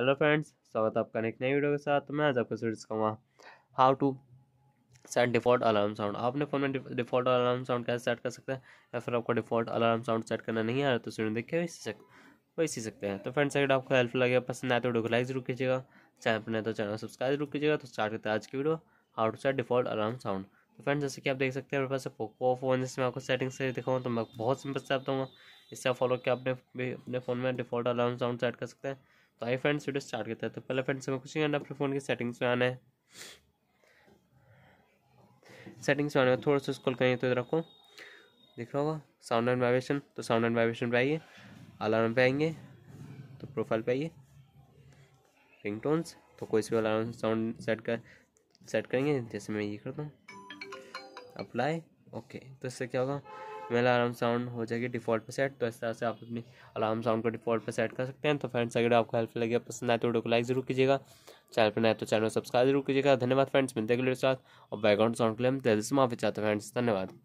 hello friends स्वागत है आपका एक नए वीडियो के साथ तो मैं आज आपको सिखाऊंगा how to set default alarm sound आपने फ़ोन में डिफ़ॉल्ट अलार्म साउंड कैसे सेट कर सकते हैं या फिर आपको डिफ़ॉल्ट अलार्म साउंड सेट करना नहीं आ रहा तो सीढ़ी देखिए वैसे वही सीख वही सकते हैं तो फ्रेंड्स अगर आपको हेल्पफुल लगे पसंद आए तो वीडियो को लाइक जरूर कीजिएगा चैनल पर नहीं तो चैनल सब्सक्राइब जरूर कीजिएगा तो स्टार्ट करते हैं आज की video how to set default alarm sound तो फ्रेंड्स जैसे कि आप देख सकते हैं मेरे पास पोको फोन जिसमें आपको सेटिंग से दिखाऊँ तो मैं बहुत सिंपल स्टेप दूँगा इससे फॉलो किया अपने अपने फ़ोन में डिफ़ॉल्ट अलार्म साउंड सेट कर सकते हैं तो आई फ्रेंड्स वीडियो स्टार्ट करते हैं तो पहले फ्रेंड्स हमें कुछ नहीं करना अपने फ़ोन की सेटिंग्स में आना है सेटिंग्स में आने थोड़ा सा स्क्रॉल करेंगे तो इधर दिख रहा होगा साउंड एंड वाइब्रेशन तो साउंड एंड वाइब्रेशन पे आइए अलार्म पे आएंगे तो प्रोफाइल पे आइए रिंग टोन्स तो कोई सी अलार्म साउंड सेट कर सेट करेंगे जैसे मैं ये करता हूँ अप्लाई ओके तो इससे क्या होगा मेरा अलार्म साउंड हो जाएगी डिफ़ॉल्ट पे सेट तो इस तरह से आप अपनी अलार्म साउंड को डिफ़ॉल्ट पे सेट कर सकते हैं तो फ्रेंड्स अगर आपको हेल्प लगे पसंद आए तो वीडियो को लाइक जरूर कीजिएगा चैनल पर नए तो चैनल को सब्सक्राइब जरूर कीजिएगा धन्यवाद फ्रेंड्स मिलते हैं साथ और बैकग्राउंड साउंड के लिए हम दिल से माफी चाहते हैं फ्रेंड्स धन्यवाद